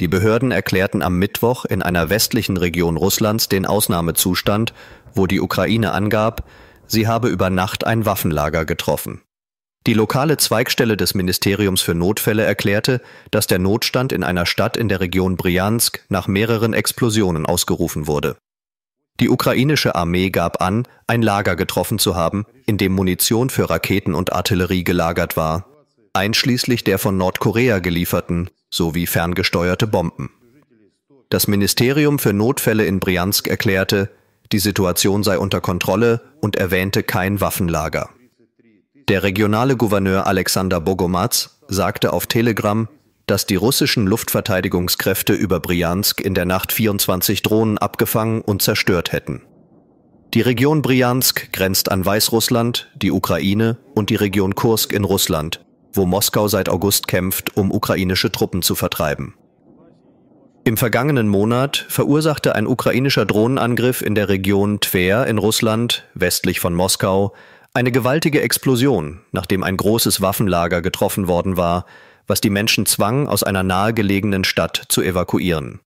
Die Behörden erklärten am Mittwoch in einer westlichen Region Russlands den Ausnahmezustand, wo die Ukraine angab, sie habe über Nacht ein Waffenlager getroffen. Die lokale Zweigstelle des Ministeriums für Notfälle erklärte, dass der Notstand in einer Stadt in der Region Bryansk nach mehreren Explosionen ausgerufen wurde. Die ukrainische Armee gab an, ein Lager getroffen zu haben, in dem Munition für Raketen und Artillerie gelagert war einschließlich der von Nordkorea gelieferten sowie ferngesteuerte Bomben. Das Ministerium für Notfälle in Briansk erklärte, die Situation sei unter Kontrolle und erwähnte kein Waffenlager. Der regionale Gouverneur Alexander Bogomatz sagte auf Telegram, dass die russischen Luftverteidigungskräfte über Briansk in der Nacht 24 Drohnen abgefangen und zerstört hätten. Die Region Briansk grenzt an Weißrussland, die Ukraine und die Region Kursk in Russland wo Moskau seit August kämpft, um ukrainische Truppen zu vertreiben. Im vergangenen Monat verursachte ein ukrainischer Drohnenangriff in der Region Twer in Russland, westlich von Moskau, eine gewaltige Explosion, nachdem ein großes Waffenlager getroffen worden war, was die Menschen zwang, aus einer nahegelegenen Stadt zu evakuieren.